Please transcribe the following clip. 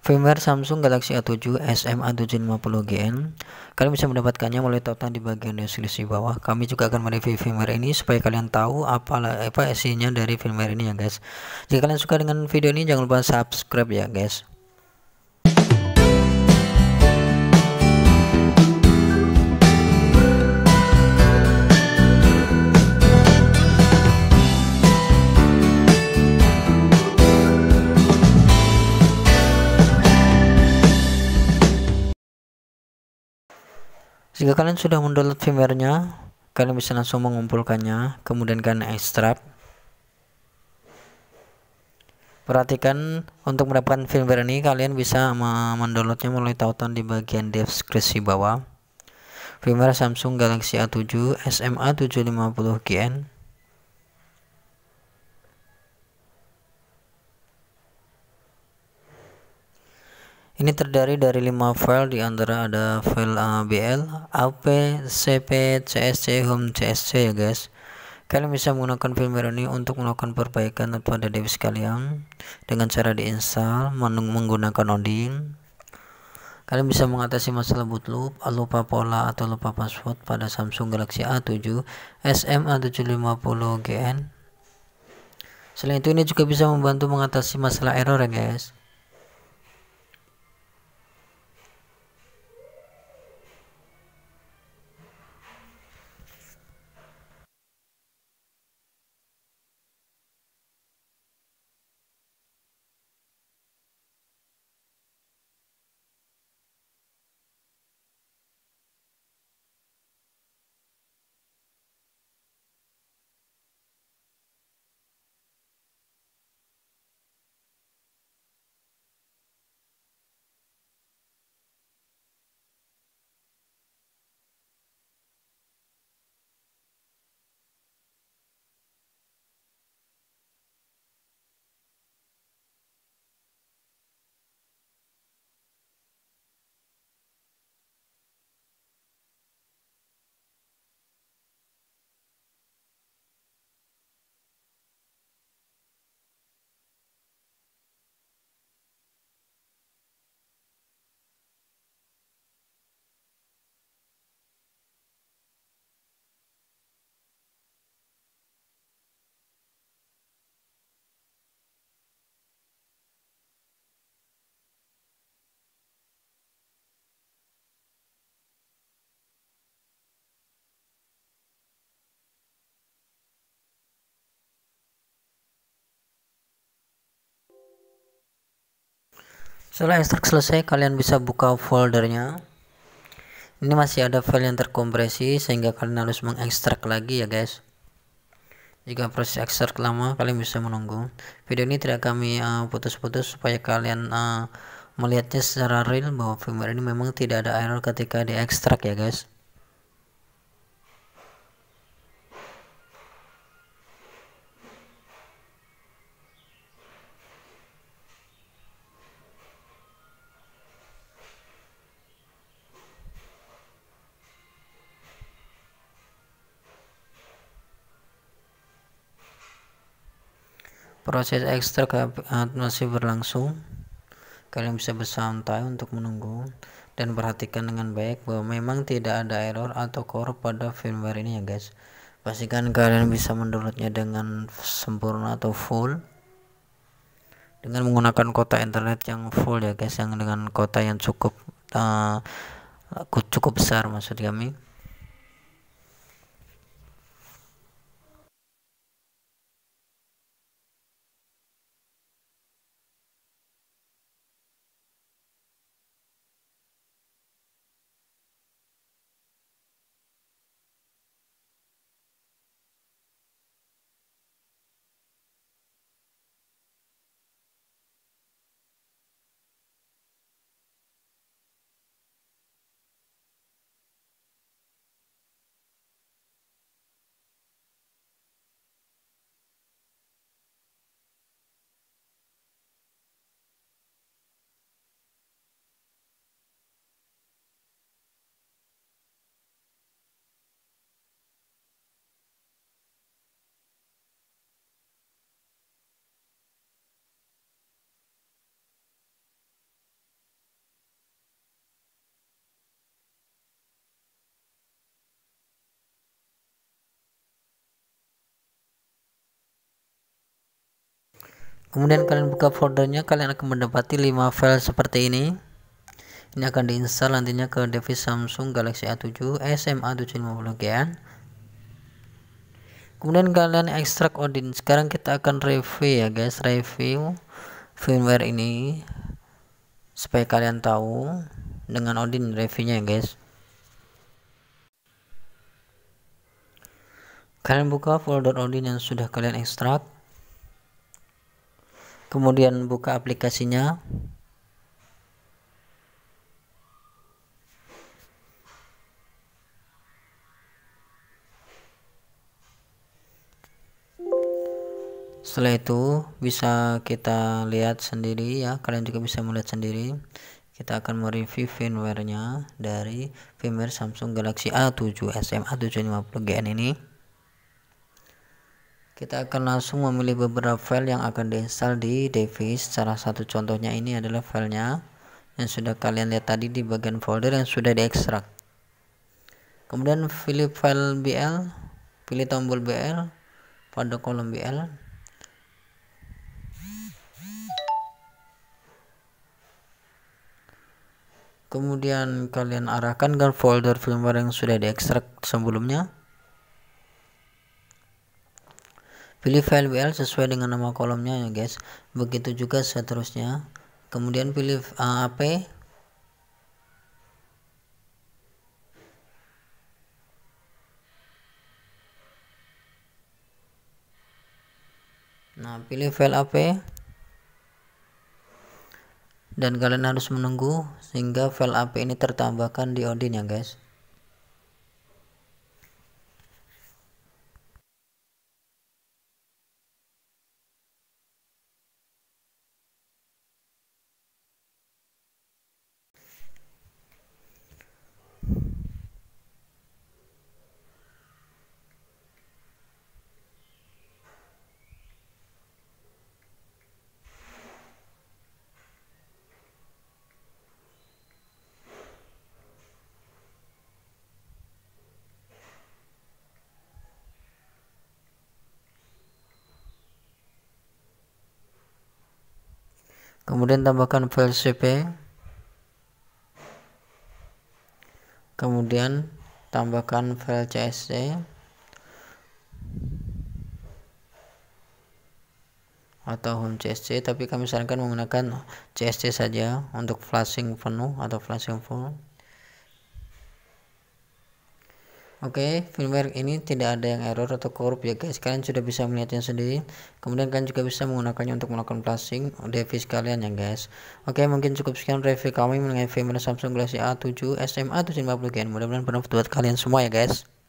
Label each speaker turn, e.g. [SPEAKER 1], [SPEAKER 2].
[SPEAKER 1] Firmware Samsung Galaxy A7 SMA750GN Kalian bisa mendapatkannya melalui tautan di bagian deskripsi bawah Kami juga akan mereview firmware ini supaya kalian tahu apa, apa isinya dari firmware ini ya guys Jika kalian suka dengan video ini jangan lupa subscribe ya guys jika kalian sudah mendownload firmware-nya kalian bisa langsung mengumpulkannya kemudian kalian ekstrak perhatikan untuk mendapatkan firmware ini kalian bisa mendownloadnya melalui tautan di bagian deskripsi bawah firmware Samsung Galaxy A7 SMA750GN Ini terdiri dari lima file di antara ada file ABL, AP, CP, CSC, Home, CSC ya guys. Kalian bisa menggunakan firmware ini untuk melakukan perbaikan pada device kalian dengan cara diinstal menggunakan loading. Kalian bisa mengatasi masalah boot loop, lupa pola atau lupa password pada Samsung Galaxy a 7 SM a SMA750GN. Selain itu ini juga bisa membantu mengatasi masalah error ya guys. Setelah ekstrak selesai, kalian bisa buka foldernya. Ini masih ada file yang terkompresi sehingga kalian harus mengekstrak lagi ya guys. Jika proses ekstrak lama, kalian bisa menunggu. Video ini tidak kami eh, putus-putus uh, supaya kalian uh, melihatnya secara real bahwa firmware ini memang tidak ada error ketika diekstrak ya guys. proses ekstrak eh, masih berlangsung kalian bisa bersantai untuk menunggu dan perhatikan dengan baik bahwa memang tidak ada error atau core pada firmware ini ya guys pastikan kalian bisa mendownloadnya dengan sempurna atau full dengan menggunakan kota internet yang full ya guys yang dengan kota yang cukup uh, cukup besar maksud kami kemudian kalian buka foldernya kalian akan mendapati 5 file seperti ini ini akan diinstal nantinya ke device Samsung Galaxy A7 SMA750 ya kemudian kalian ekstrak Odin sekarang kita akan review ya guys review firmware ini supaya kalian tahu dengan Odin reviewnya ya guys kalian buka folder Odin yang sudah kalian ekstrak kemudian buka aplikasinya setelah itu bisa kita lihat sendiri ya kalian juga bisa melihat sendiri kita akan mereview firmware nya dari firmware Samsung Galaxy A7 SMA750GN ini kita akan langsung memilih beberapa file yang akan diinstal di device salah satu contohnya ini adalah filenya yang sudah kalian lihat tadi di bagian folder yang sudah diekstrak kemudian pilih file BL pilih tombol BL pada kolom BL kemudian kalian arahkan ke folder firmware yang sudah diekstrak sebelumnya Pilih file WL sesuai dengan nama kolomnya ya guys. Begitu juga seterusnya. Kemudian pilih eh, AAP P. Nah, pilih file AP. Dan kalian harus menunggu sehingga file AP ini tertambahkan di Odin ya guys. kemudian tambahkan file cp kemudian tambahkan file csc atau home csc tapi kami sarankan menggunakan csc saja untuk flashing penuh atau flashing full Oke, okay, firmware ini tidak ada yang error atau korup ya guys. Kalian sudah bisa melihatnya sendiri. Kemudian kalian juga bisa menggunakannya untuk melakukan flashing device kalian ya guys. Oke, okay, mungkin cukup sekian review kami mengenai firmware Samsung Galaxy A7 SMA 750 Gen. Mudah-mudahan bermanfaat buat kalian semua ya guys.